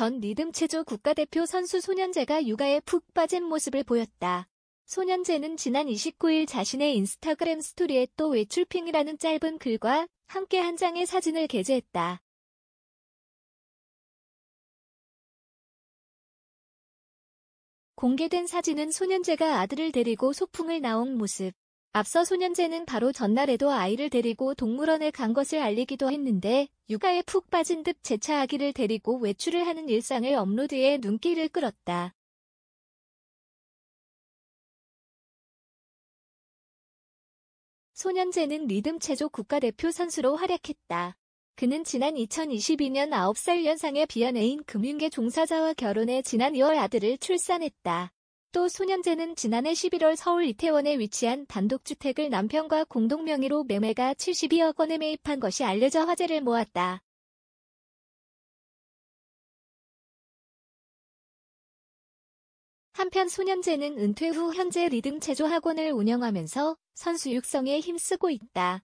전 리듬체조 국가대표 선수 소년재가 육아에 푹 빠진 모습을 보였다. 소년재는 지난 29일 자신의 인스타그램 스토리에 또 외출핑이라는 짧은 글과 함께 한 장의 사진을 게재했다. 공개된 사진은 소년재가 아들을 데리고 소풍을 나온 모습. 앞서 소년제는 바로 전날에도 아이를 데리고 동물원에 간 것을 알리기도 했는데 육아에 푹 빠진 듯 재차 아기를 데리고 외출을 하는 일상을 업로드해 눈길을 끌었다. 소년제는 리듬체조 국가대표 선수로 활약했다. 그는 지난 2022년 9살 연상의 비연애인 금융계 종사자와 결혼해 지난 2월 아들을 출산했다. 또 소년제는 지난해 11월 서울 이태원에 위치한 단독주택을 남편과 공동 명의로 매매가 72억 원에 매입한 것이 알려져 화제를 모았다. 한편 소년제는 은퇴 후 현재 리듬 제조 학원을 운영하면서 선수 육성에 힘쓰고 있다.